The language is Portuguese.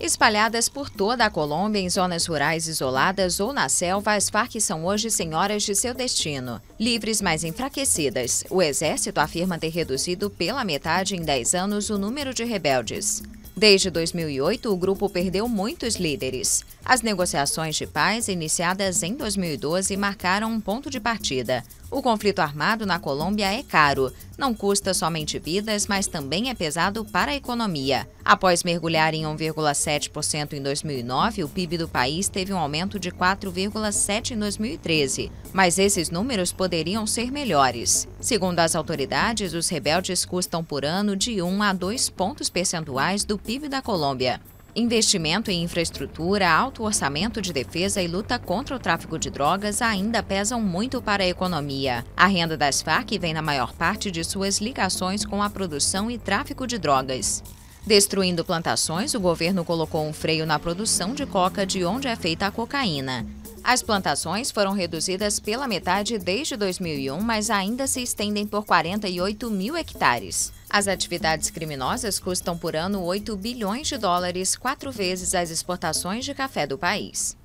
Espalhadas por toda a Colômbia, em zonas rurais isoladas ou na selva, as Farc são hoje senhoras de seu destino. Livres, mas enfraquecidas, o Exército afirma ter reduzido pela metade em 10 anos o número de rebeldes. Desde 2008, o grupo perdeu muitos líderes. As negociações de paz, iniciadas em 2012, marcaram um ponto de partida. O conflito armado na Colômbia é caro, não custa somente vidas, mas também é pesado para a economia. Após mergulhar em 1,7% em 2009, o PIB do país teve um aumento de 4,7% em 2013, mas esses números poderiam ser melhores. Segundo as autoridades, os rebeldes custam por ano de 1 a 2 pontos percentuais do PIB da Colômbia. Investimento em infraestrutura, alto orçamento de defesa e luta contra o tráfico de drogas ainda pesam muito para a economia. A renda das Farc vem na maior parte de suas ligações com a produção e tráfico de drogas. Destruindo plantações, o governo colocou um freio na produção de coca de onde é feita a cocaína. As plantações foram reduzidas pela metade desde 2001, mas ainda se estendem por 48 mil hectares. As atividades criminosas custam por ano 8 bilhões de dólares, quatro vezes as exportações de café do país.